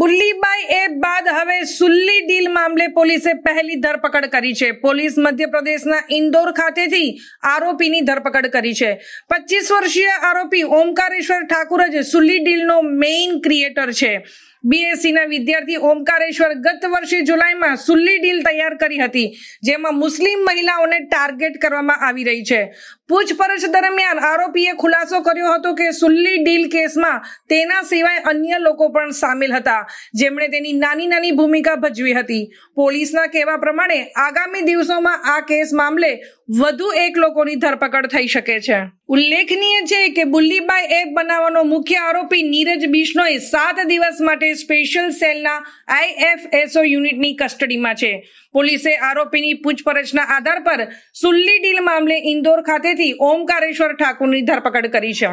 બુલ્લીબાઈ app બાદ હવે સુલ્લી deal મામલે પોલીસે પહેલી ધરપકડ કરી છે પોલીસ મધ્યપ્રદેશના ઇન્દોર ખાતેથી આરોપીની ધરપકડ કરી છે પચીસ વર્ષીય આરોપી ઓમકારેશ્વર ઠાકુર જ સુલ્લી ડીલનો મેઇન ક્રિએટર છે બીએસસીના વિદ્યાર્થી ઓમકારેશ્વર ગત વર્ષે જુલાઈમાં સુલ્લી ડીલ તૈયાર કરી હતી જેમાં મુસ્લિમ મહિલાઓને ટાર્ગેટ કરવામાં આવી રહી છે પૂછપરછ દરમિયાન આરોપીએ ખુલાસો કર્યો હતો કે સુલ્લી ડીલ કેસમાં તેના સિવાય અન્ય લોકો પણ સામેલ હતા જેમણે તેની નાની નાની ભૂમિકા ભજવી હતી પોલીસના કહેવા પ્રમાણે આગામી દિવસોમાં આ કેસ મામલે વધુ એક લોકોની ધરપકડ થઈ શકે છે ઉલ્લેખનીય છે કે બુલ્લીબાઈ એપ બનાવવાનો મુખ્ય આરોપી નીરજ બિશ્નોએ સાત દિવસ માટે સ્પેશિયલ સેલના આઈએફએસઓ યુનિટની કસ્ટડીમાં છે પોલીસે આરોપીની પૂછપરછના આધાર પર સુલ્લી ડીલ મામલે ઇન્દોર ખાતે પાસેથી ઓમકારેશ્વર ઠાકુરની ધરપકડ કરી છે